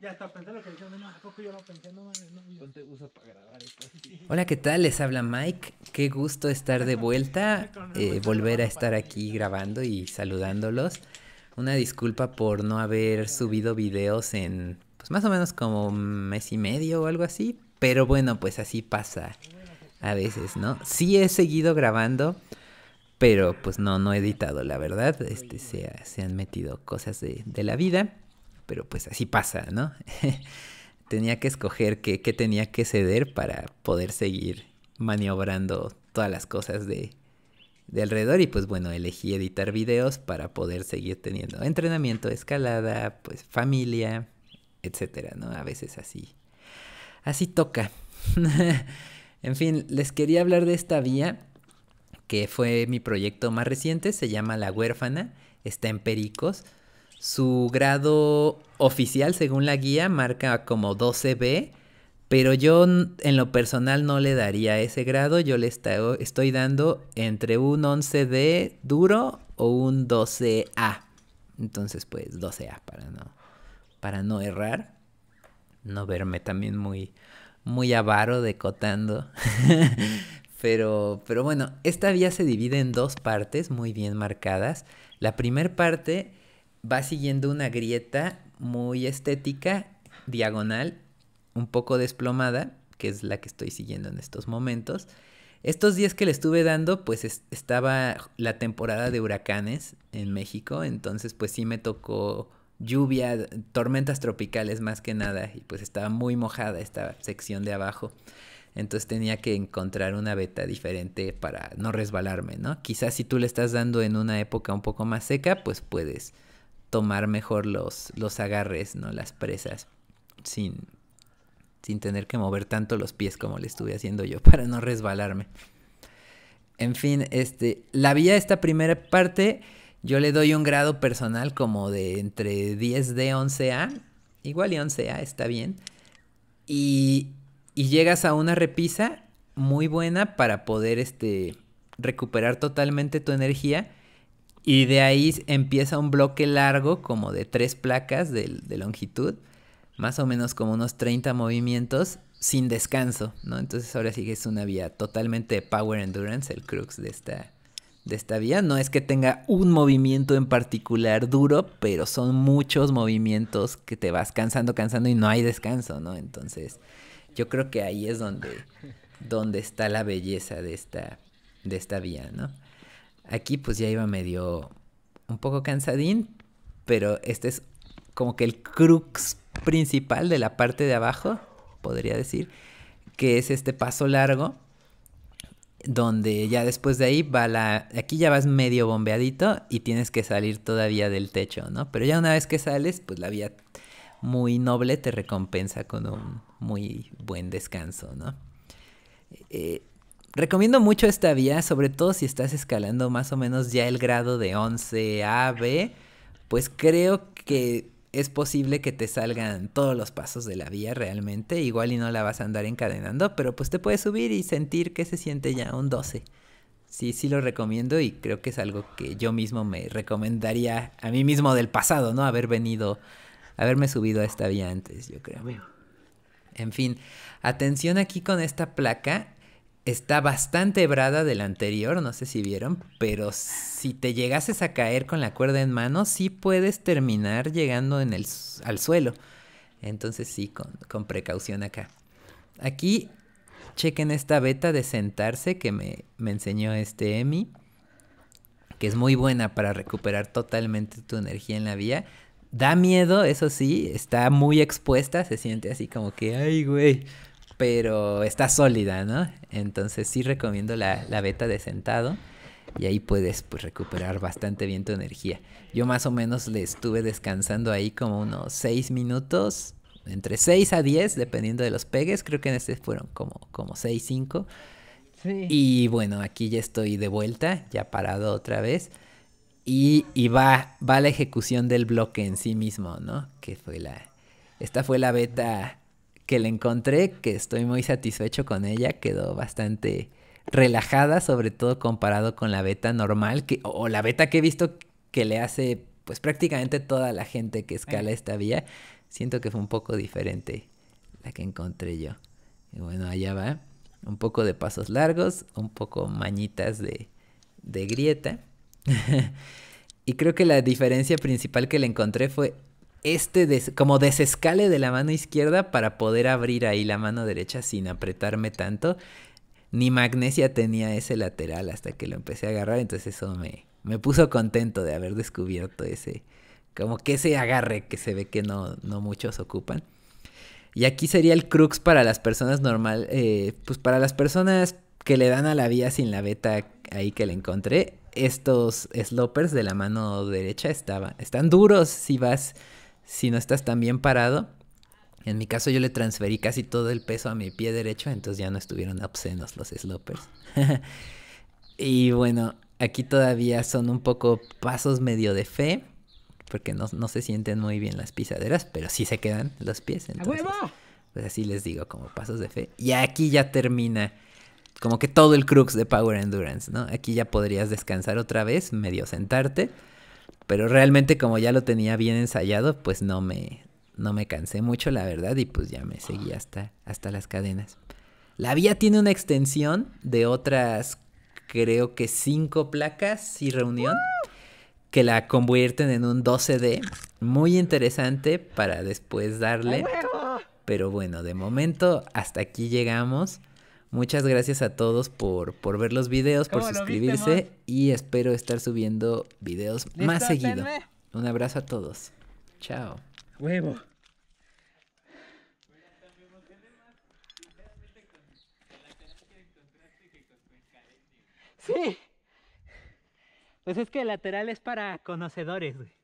Ya que yo no pensé? No, no, para grabar pues Hola, ¿qué tal? Les habla Mike. Qué gusto estar de vuelta, eh, volver a estar aquí grabando y saludándolos. Una disculpa por no haber subido videos en, pues más o menos como un mes y medio o algo así, pero bueno, pues así pasa a veces, ¿no? Sí he seguido grabando, pero pues no, no he editado, la verdad. Este, se, se han metido cosas de, de la vida pero pues así pasa, ¿no? tenía que escoger qué, tenía que ceder para poder seguir maniobrando todas las cosas de, de alrededor y pues bueno, elegí editar videos para poder seguir teniendo entrenamiento, escalada, pues familia, etcétera, ¿no? A veces así. Así toca. en fin, les quería hablar de esta vía que fue mi proyecto más reciente, se llama La Huérfana, está en Pericos. Su grado oficial, según la guía, marca como 12B, pero yo en lo personal no le daría ese grado, yo le estoy dando entre un 11D duro o un 12A. Entonces, pues 12A para no, para no errar, no verme también muy, muy avaro decotando. pero, pero bueno, esta vía se divide en dos partes muy bien marcadas. La primera parte va siguiendo una grieta muy estética, diagonal, un poco desplomada, que es la que estoy siguiendo en estos momentos. Estos días que le estuve dando, pues estaba la temporada de huracanes en México, entonces pues sí me tocó lluvia, tormentas tropicales más que nada, y pues estaba muy mojada esta sección de abajo. Entonces tenía que encontrar una beta diferente para no resbalarme, ¿no? Quizás si tú le estás dando en una época un poco más seca, pues puedes tomar mejor los, los agarres, ¿no? Las presas, sin, sin tener que mover tanto los pies como le estuve haciendo yo para no resbalarme. En fin, este, la vía esta primera parte, yo le doy un grado personal como de entre 10D, 11A, igual y 11A está bien, y, y llegas a una repisa muy buena para poder este, recuperar totalmente tu energía y de ahí empieza un bloque largo, como de tres placas de, longitud, más o menos como unos 30 movimientos sin descanso, ¿no? Entonces ahora sí que es una vía totalmente de power endurance, el crux de esta, de esta vía. No es que tenga un movimiento en particular duro, pero son muchos movimientos que te vas cansando, cansando y no hay descanso, ¿no? Entonces yo creo que ahí es donde, donde está la belleza de esta, de esta vía, ¿no? Aquí pues ya iba medio un poco cansadín, pero este es como que el crux principal de la parte de abajo, podría decir, que es este paso largo, donde ya después de ahí va la... Aquí ya vas medio bombeadito y tienes que salir todavía del techo, ¿no? Pero ya una vez que sales, pues la vía muy noble te recompensa con un muy buen descanso, ¿no? Eh, Recomiendo mucho esta vía, sobre todo si estás escalando más o menos ya el grado de 11 a B, pues creo que es posible que te salgan todos los pasos de la vía realmente, igual y no la vas a andar encadenando, pero pues te puedes subir y sentir que se siente ya un 12. Sí, sí lo recomiendo y creo que es algo que yo mismo me recomendaría a mí mismo del pasado, ¿no? Haber venido, haberme subido a esta vía antes, yo creo. En fin, atención aquí con esta placa está bastante hebrada de la anterior, no sé si vieron, pero si te llegases a caer con la cuerda en mano, sí puedes terminar llegando en al suelo. Entonces sí, con, precaución acá. Aquí, chequen esta beta de sentarse que me, me enseñó este Emi, que es muy buena para recuperar totalmente tu energía en la vía. Da miedo, eso sí, está muy expuesta, se siente así como que, ay, güey, pero está sólida, ¿no? Entonces sí recomiendo la, beta de sentado y ahí puedes pues, recuperar bastante bien tu energía. Yo más o menos le estuve descansando ahí como unos 6 minutos, entre 6 a 10, dependiendo de los pegues, creo que en este fueron como, como 6, 5. Sí. Y bueno, aquí ya estoy de vuelta, ya parado otra vez. Y, va, va la ejecución del bloque en sí mismo, ¿no? Que fue la... Esta fue la beta que le encontré, que estoy muy satisfecho con ella, quedó bastante relajada, sobre todo comparado con la beta normal, que, o la beta que he visto que le hace pues prácticamente toda la gente que escala eh. esta vía. Siento que fue un poco diferente la que encontré yo. Y bueno, allá va. Un poco de pasos largos, un poco mañitas de, de grieta. y creo que la diferencia principal que le encontré fue este como desescale de la mano izquierda para poder abrir ahí la mano derecha sin apretarme tanto. Ni magnesia tenía ese lateral hasta que lo empecé a agarrar, entonces eso me, me puso contento de haber descubierto ese, como que ese agarre que se ve que no, no muchos ocupan. Y aquí sería el crux para las personas normal, eh, pues para las personas que le dan a la vía sin la beta ahí que le encontré, estos slopers de la mano derecha estaban, están duros si vas si no estás tan bien parado. En mi caso yo le transferí casi todo el peso a mi pie derecho, entonces ya no estuvieron obscenos los slopers. y bueno, aquí todavía son un poco pasos medio de fe, porque no, se sienten muy bien las pisaderas, pero sí se quedan los pies. Entonces, pues así les digo, como pasos de fe. Y aquí ya termina como que todo el crux de Power Endurance, ¿no? Aquí ya podrías descansar otra vez, medio sentarte. Pero realmente como ya lo tenía bien ensayado, pues no me, no me cansé mucho, la verdad, y pues ya me seguí ah. hasta, hasta las cadenas. La vía tiene una extensión de otras, creo que cinco placas y reunión, que la convierten en un 12D, muy interesante para después darle. Pero bueno, de momento hasta aquí llegamos. Muchas gracias a todos por, ver los videos, por suscribirse y espero estar subiendo videos más seguido. Un abrazo a todos. Chao. Huevo. Sí. Pues es que el lateral es para conocedores, güey.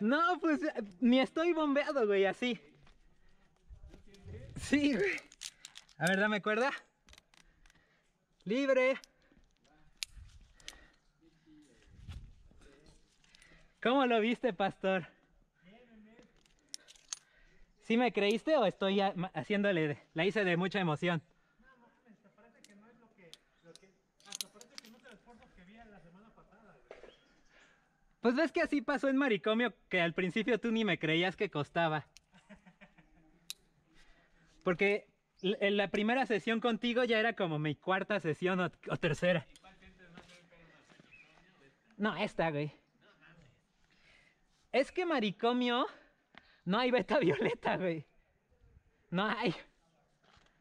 No, pues eh, ni estoy bombeado, güey, así. Sí, güey. A ver, dame cuerda. Libre. ¿Cómo lo viste, pastor? ¿Sí me creíste o estoy haciéndole... La hice de mucha emoción. Pues ves que así pasó en Maricomio, que al principio tú ni me creías que costaba. Porque en la primera sesión contigo ya era como mi cuarta sesión o, tercera. no, esta, güey. es que maricomio no hay beta violeta, güey. No hay.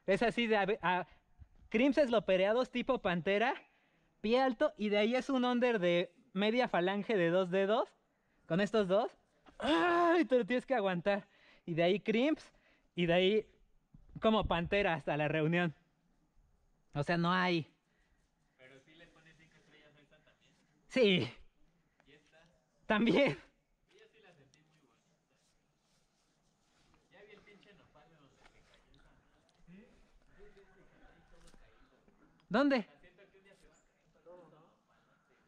Es así de a, a crimses tipo pantera, pie alto, y de ahí es un under de media falange de dos dedos, con estos dos, ¡ay! Te lo tienes que aguantar. Y de ahí crimps, y de ahí como pantera hasta la reunión. O sea, no hay. Pero si le pones cinco estrellas a esta también. Sí. esta? También. Yo sí la sentí muy bonita. Ya vi el pinche nopal donde se cayó. ¿Dónde?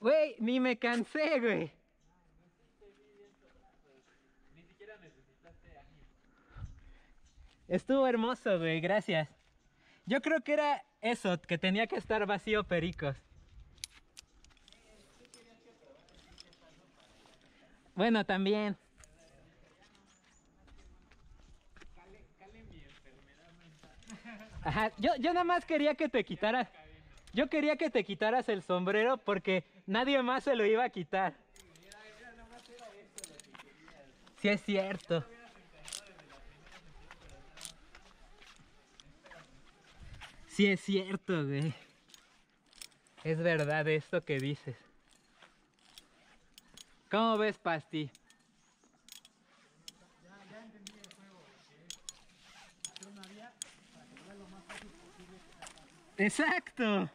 Wey, ni me cansé, güey. Estuvo hermoso, güey, gracias. Yo creo que era eso, que tenía que estar vacío Pericos. Bueno, también. yo, nada más quería que te quitaras. Yo quería que te quitaras el sombrero porque nadie más se lo iba a quitar. Si es cierto. Si es cierto, güey. Es verdad esto que dices. ¿Cómo ves, Pasti? Exacto.